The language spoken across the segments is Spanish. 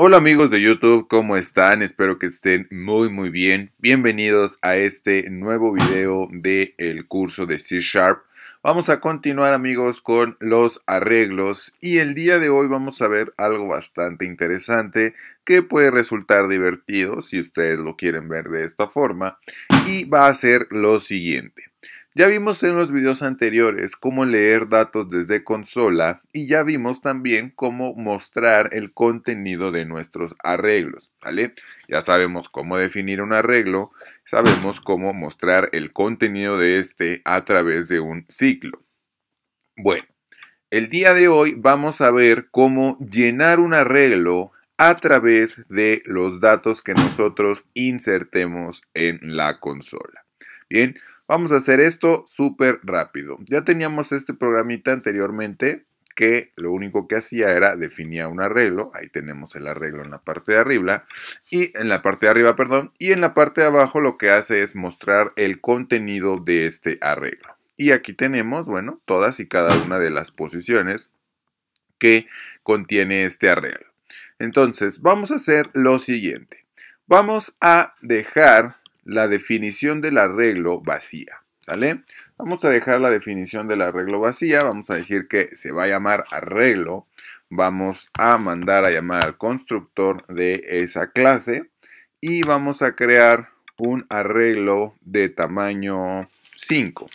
Hola amigos de YouTube, ¿cómo están? Espero que estén muy muy bien. Bienvenidos a este nuevo video del el curso de C Sharp. Vamos a continuar amigos con los arreglos y el día de hoy vamos a ver algo bastante interesante que puede resultar divertido si ustedes lo quieren ver de esta forma y va a ser lo siguiente. Ya vimos en los videos anteriores cómo leer datos desde consola y ya vimos también cómo mostrar el contenido de nuestros arreglos, ¿vale? Ya sabemos cómo definir un arreglo, sabemos cómo mostrar el contenido de este a través de un ciclo. Bueno, el día de hoy vamos a ver cómo llenar un arreglo a través de los datos que nosotros insertemos en la consola. Bien, Vamos a hacer esto súper rápido. Ya teníamos este programita anteriormente que lo único que hacía era definir un arreglo, ahí tenemos el arreglo en la parte de arriba y en la parte de arriba, perdón, y en la parte de abajo lo que hace es mostrar el contenido de este arreglo. Y aquí tenemos, bueno, todas y cada una de las posiciones que contiene este arreglo. Entonces, vamos a hacer lo siguiente. Vamos a dejar la definición del arreglo vacía. ¿vale? Vamos a dejar la definición del arreglo vacía, vamos a decir que se va a llamar arreglo, vamos a mandar a llamar al constructor de esa clase y vamos a crear un arreglo de tamaño 5,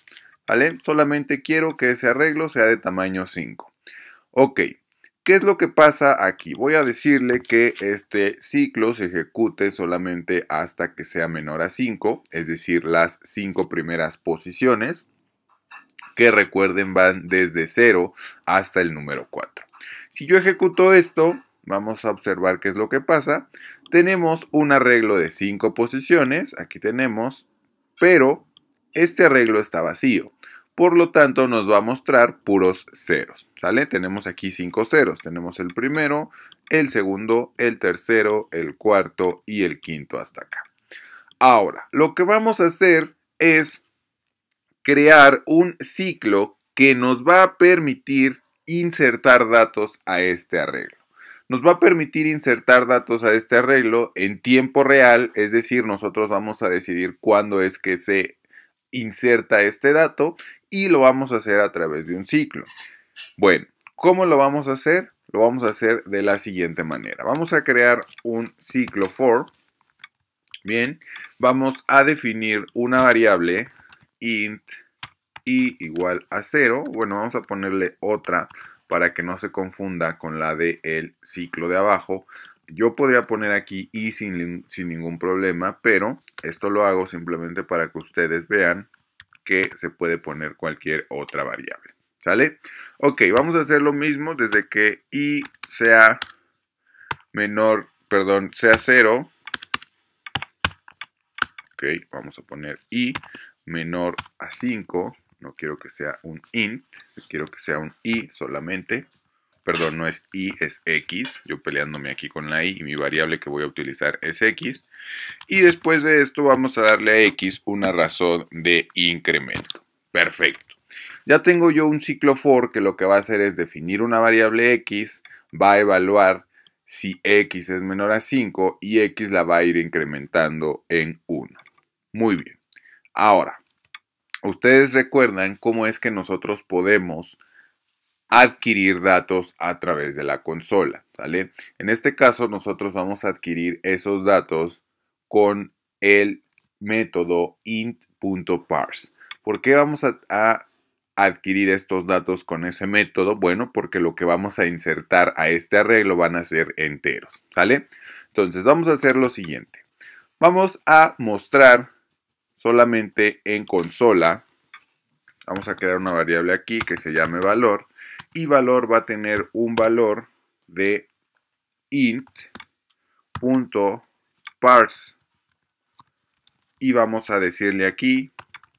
¿vale? Solamente quiero que ese arreglo sea de tamaño 5. Ok, ¿Qué es lo que pasa aquí? Voy a decirle que este ciclo se ejecute solamente hasta que sea menor a 5, es decir, las 5 primeras posiciones, que recuerden van desde 0 hasta el número 4. Si yo ejecuto esto, vamos a observar qué es lo que pasa. Tenemos un arreglo de 5 posiciones, aquí tenemos, pero este arreglo está vacío. Por lo tanto, nos va a mostrar puros ceros, ¿sale? Tenemos aquí cinco ceros. Tenemos el primero, el segundo, el tercero, el cuarto y el quinto hasta acá. Ahora, lo que vamos a hacer es crear un ciclo que nos va a permitir insertar datos a este arreglo nos va a permitir insertar datos a este arreglo en tiempo real, es decir, nosotros vamos a decidir cuándo es que se inserta este dato y lo vamos a hacer a través de un ciclo. Bueno, ¿cómo lo vamos a hacer? Lo vamos a hacer de la siguiente manera. Vamos a crear un ciclo for. Bien, vamos a definir una variable int i igual a 0. Bueno, vamos a ponerle otra para que no se confunda con la del el ciclo de abajo. Yo podría poner aquí i sin ningún problema, pero esto lo hago simplemente para que ustedes vean que se puede poner cualquier otra variable. ¿Sale? Ok, vamos a hacer lo mismo desde que i sea menor, perdón, sea 0. Ok, vamos a poner i menor a 5. No quiero que sea un int, quiero que sea un i solamente perdón, no es y, es x, yo peleándome aquí con la i y mi variable que voy a utilizar es x. Y después de esto vamos a darle a x una razón de incremento. Perfecto. Ya tengo yo un ciclo for que lo que va a hacer es definir una variable x, va a evaluar si x es menor a 5 y x la va a ir incrementando en 1. Muy bien. Ahora, ustedes recuerdan cómo es que nosotros podemos adquirir datos a través de la consola, ¿sale? En este caso nosotros vamos a adquirir esos datos con el método int.parse. ¿Por qué vamos a, adquirir estos datos con ese método? Bueno, porque lo que vamos a insertar a este arreglo van a ser enteros, ¿sale? Entonces vamos a hacer lo siguiente. Vamos a mostrar solamente en consola. Vamos a crear una variable aquí que se llame valor y valor va a tener un valor de int.parse y vamos a decirle aquí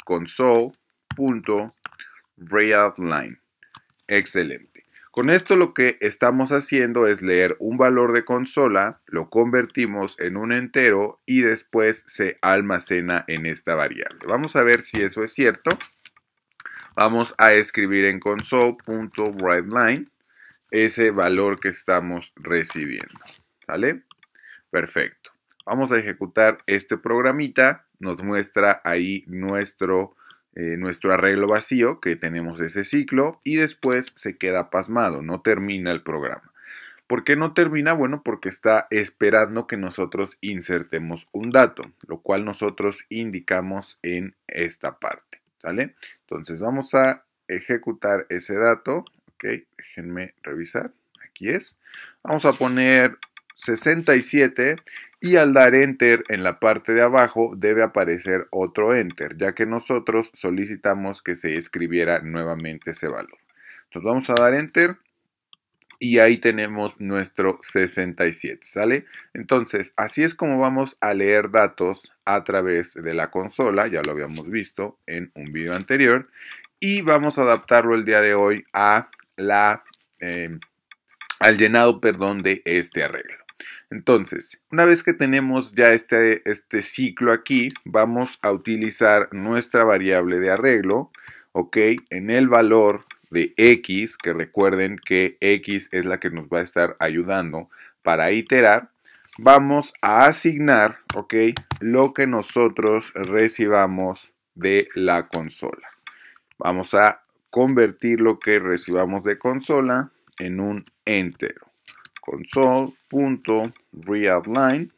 console.readline. Excelente. Con esto lo que estamos haciendo es leer un valor de consola, lo convertimos en un entero y después se almacena en esta variable. Vamos a ver si eso es cierto vamos a escribir en console.writeLine ese valor que estamos recibiendo. ¿Vale? Perfecto. Vamos a ejecutar este programita. Nos muestra ahí nuestro, eh, nuestro arreglo vacío que tenemos ese ciclo y después se queda pasmado, no termina el programa. ¿Por qué no termina? Bueno, porque está esperando que nosotros insertemos un dato, lo cual nosotros indicamos en esta parte. Entonces vamos a ejecutar ese dato. Ok, déjenme revisar. Aquí es. Vamos a poner 67 y al dar enter en la parte de abajo debe aparecer otro enter, ya que nosotros solicitamos que se escribiera nuevamente ese valor. Entonces vamos a dar enter y ahí tenemos nuestro 67, ¿sale? Entonces, así es como vamos a leer datos a través de la consola, ya lo habíamos visto en un video anterior, y vamos a adaptarlo el día de hoy a la, eh, al llenado, perdón, de este arreglo. Entonces, una vez que tenemos ya este, este ciclo aquí, vamos a utilizar nuestra variable de arreglo, ¿ok? En el valor de X, que recuerden que X es la que nos va a estar ayudando para iterar, vamos a asignar, ¿ok? Lo que nosotros recibamos de la consola. Vamos a convertir lo que recibamos de consola en un entero. Console.readline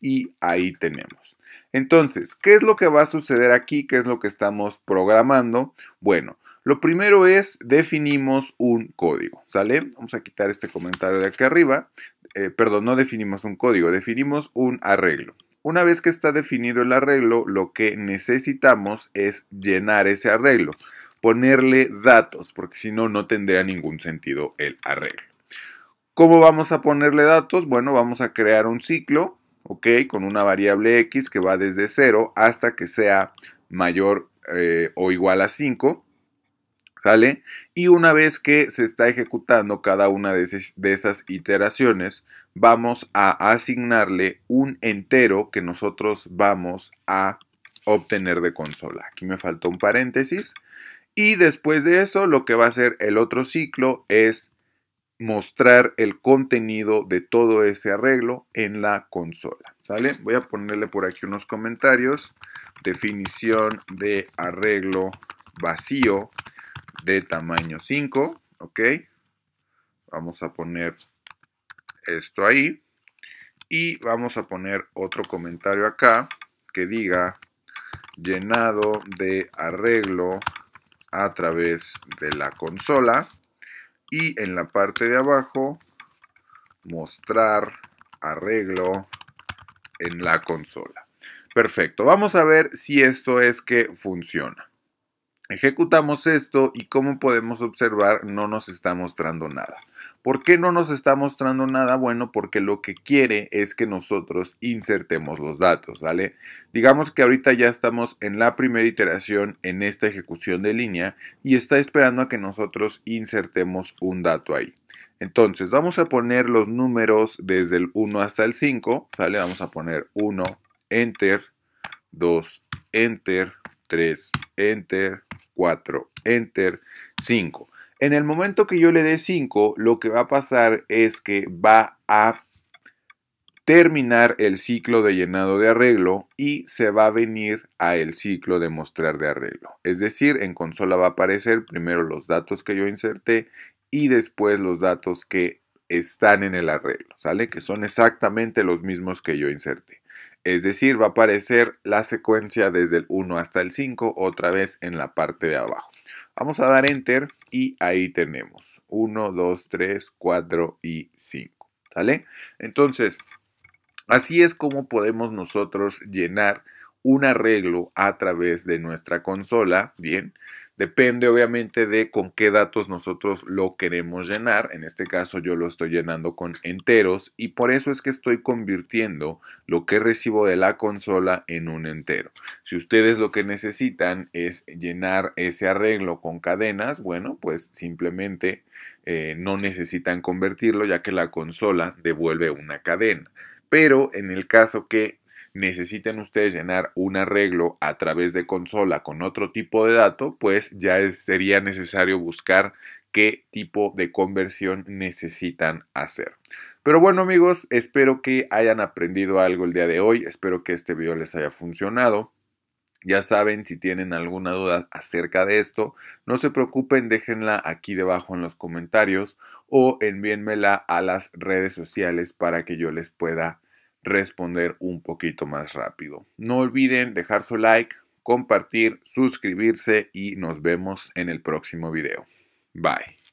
y ahí tenemos. Entonces, ¿qué es lo que va a suceder aquí? ¿Qué es lo que estamos programando? Bueno, lo primero es definimos un código, ¿sale? Vamos a quitar este comentario de aquí arriba. Eh, perdón, no definimos un código, definimos un arreglo. Una vez que está definido el arreglo, lo que necesitamos es llenar ese arreglo, ponerle datos, porque si no, no tendría ningún sentido el arreglo. ¿Cómo vamos a ponerle datos? Bueno, vamos a crear un ciclo, ¿ok? Con una variable x que va desde 0 hasta que sea mayor eh, o igual a 5 ¿Sale? Y una vez que se está ejecutando cada una de, esas, iteraciones, vamos a asignarle un entero que nosotros vamos a obtener de consola. Aquí me faltó un paréntesis. Y después de eso, lo que va a hacer el otro ciclo es mostrar el contenido de todo ese arreglo en la consola. ¿Sale? Voy a ponerle por aquí unos comentarios. Definición de arreglo vacío de tamaño 5, ¿ok? Vamos a poner esto ahí y vamos a poner otro comentario acá que diga llenado de arreglo a través de la consola y en la parte de abajo mostrar arreglo en la consola. Perfecto, vamos a ver si esto es que funciona. Ejecutamos esto y como podemos observar no nos está mostrando nada. ¿Por qué no nos está mostrando nada? Bueno, porque lo que quiere es que nosotros insertemos los datos, ¿vale? Digamos que ahorita ya estamos en la primera iteración en esta ejecución de línea y está esperando a que nosotros insertemos un dato ahí. Entonces, vamos a poner los números desde el 1 hasta el 5, ¿vale? Vamos a poner 1, enter, 2, enter, 3, enter, 4, enter 5. En el momento que yo le dé 5, lo que va a pasar es que va a terminar el ciclo de llenado de arreglo y se va a venir a el ciclo de mostrar de arreglo. Es decir, en consola va a aparecer primero los datos que yo inserté y después los datos que están en el arreglo, ¿sale? Que son exactamente los mismos que yo inserté. Es decir, va a aparecer la secuencia desde el 1 hasta el 5 otra vez en la parte de abajo. Vamos a dar Enter y ahí tenemos 1, 2, 3, 4 y 5. ¿Sale? Entonces, así es como podemos nosotros llenar un arreglo a través de nuestra consola. Bien, Depende obviamente de con qué datos nosotros lo queremos llenar. En este caso yo lo estoy llenando con enteros y por eso es que estoy convirtiendo lo que recibo de la consola en un entero. Si ustedes lo que necesitan es llenar ese arreglo con cadenas, bueno, pues simplemente eh, no necesitan convertirlo ya que la consola devuelve una cadena. Pero en el caso que necesiten ustedes llenar un arreglo a través de consola con otro tipo de dato, pues ya es, sería necesario buscar qué tipo de conversión necesitan hacer. Pero bueno amigos, espero que hayan aprendido algo el día de hoy, espero que este video les haya funcionado. Ya saben, si tienen alguna duda acerca de esto, no se preocupen, déjenla aquí debajo en los comentarios o envíenmela a las redes sociales para que yo les pueda responder un poquito más rápido. No olviden dejar su like, compartir, suscribirse y nos vemos en el próximo video. Bye.